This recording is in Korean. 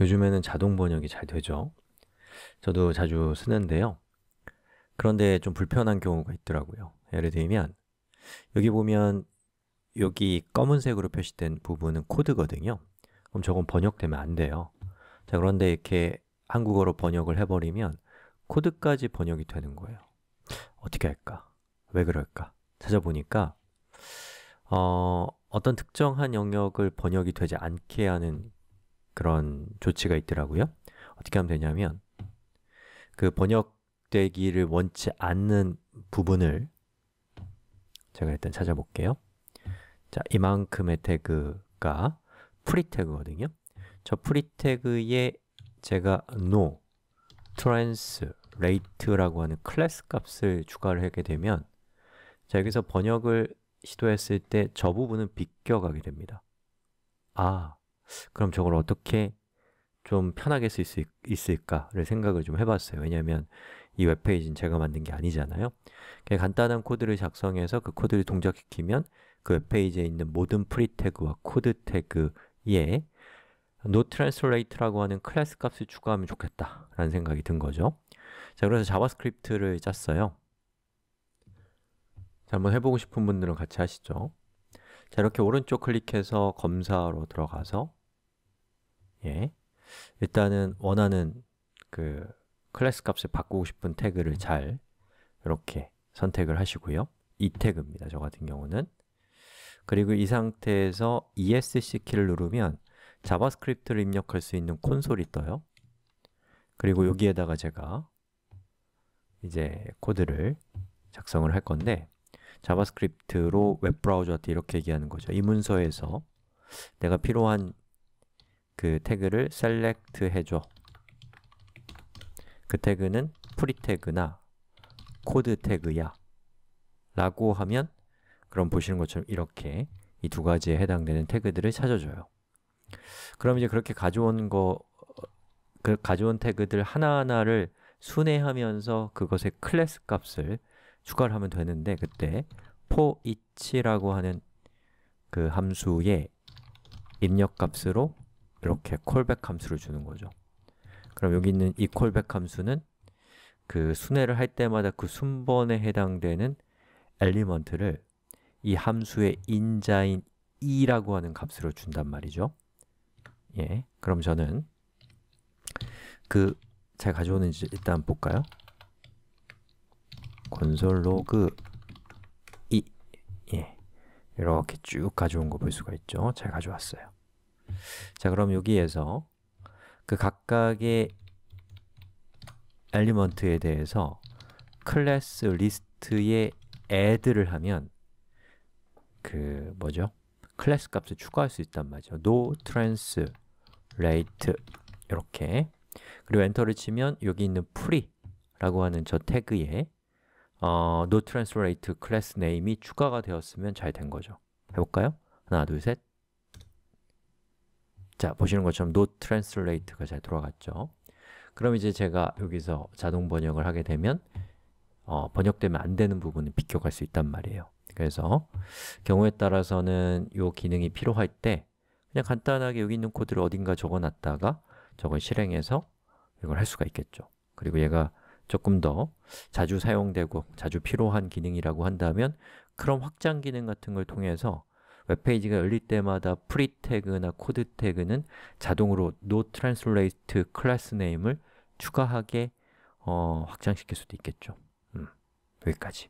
요즘에는 자동 번역이 잘 되죠. 저도 자주 쓰는데요. 그런데 좀 불편한 경우가 있더라고요. 예를 들면 여기 보면 여기 검은색으로 표시된 부분은 코드거든요. 그럼 저건 번역되면 안 돼요. 자, 그런데 이렇게 한국어로 번역을 해버리면 코드까지 번역이 되는 거예요. 어떻게 할까? 왜 그럴까? 찾아보니까 어, 어떤 특정한 영역을 번역이 되지 않게 하는 그런 조치가 있더라고요. 어떻게 하면 되냐면 그 번역되기를 원치 않는 부분을 제가 일단 찾아볼게요. 자, 이만큼의 태그가 프리 태그거든요. 저 프리 태그에 제가 no, translate라고 하는 클래스 값을 추가를 하게 되면 자, 여기서 번역을 시도했을 때 저 부분은 비껴가게 됩니다. 아, 그럼 저걸 어떻게 좀 편하게 쓸 수 있을까를 생각을 좀 해봤어요. 왜냐하면 이 웹페이지는 제가 만든 게 아니잖아요. 간단한 코드를 작성해서 그 코드를 동작시키면 그 웹페이지에 있는 모든 프리 태그와 코드 태그에 noTranslate라고 하는 클래스 값을 추가하면 좋겠다라는 생각이 든 거죠. 자, 그래서 자바스크립트를 짰어요. 자, 한번 해보고 싶은 분들은 같이 하시죠. 자, 이렇게 오른쪽 클릭해서 검사로 들어가서 예. 일단은 원하는 그 클래스 값을 바꾸고 싶은 태그를 잘 이렇게 선택을 하시고요. 이 태그입니다. 저 같은 경우는 그리고 이 상태에서 ESC 키를 누르면 자바스크립트를 입력할 수 있는 콘솔이 떠요. 그리고 여기에다가 제가 이제 코드를 작성을 할 건데 자바스크립트로 웹브라우저한테 이렇게 얘기하는 거죠. 이 문서에서 내가 필요한 그 태그를 select 해줘. 그 태그는 프리 태그나 코드 태그야 라고 하면 그럼 보시는 것처럼 이렇게 이 두 가지에 해당되는 태그들을 찾아줘요. 그럼 이제 그렇게 가져온 거, 그 가져온 태그들 하나하나를 순회하면서 그것의 클래스 값을 추가를 하면 되는데 그때 for each라고 하는 그 함수의 입력값으로 이렇게 콜백 함수를 주는 거죠. 그럼 여기 있는 이 콜백 함수는 그 순회를 할 때마다 그 순번에 해당되는 엘리먼트를 이 함수의 인자인 2라고 하는 값으로 준단 말이죠. 예, 그럼 저는 그 잘 가져오는지 일단 볼까요? c o n s e 예, 이렇게 쭉 가져온 거 볼 수가 있죠. 잘 가져왔어요. 자, 그럼 여기에서 그 각각의 엘리먼트에 대해서 클래스 리스트에 add를 하면 그 뭐죠? 클래스 값을 추가할 수 있단 말이죠. no translate 이렇게 그리고 엔터를 치면 여기 있는 free라고 하는 저 태그에 어, no translate 클래스 네임이 추가가 되었으면 잘 된 거죠. 해볼까요? 하나, 둘, 셋 자, 보시는 것처럼 not translate가 잘 돌아갔죠. 그럼 이제 제가 여기서 자동 번역을 하게 되면 어, 번역되면 안 되는 부분은 비껴갈수 있단 말이에요. 그래서 경우에 따라서는 이 기능이 필요할 때 그냥 간단하게 여기 있는 코드를 어딘가 적어놨다가 저걸 실행해서 이걸 할 수가 있겠죠. 그리고 얘가 조금 더 자주 사용되고 자주 필요한 기능이라고 한다면 크롬 확장 기능 같은 걸 통해서 웹페이지가 열릴 때마다 프리 태그나 코드 태그는 자동으로 noTranslate 클래스 네임을 추가하게 어, 확장시킬 수도 있겠죠 음, 여기까지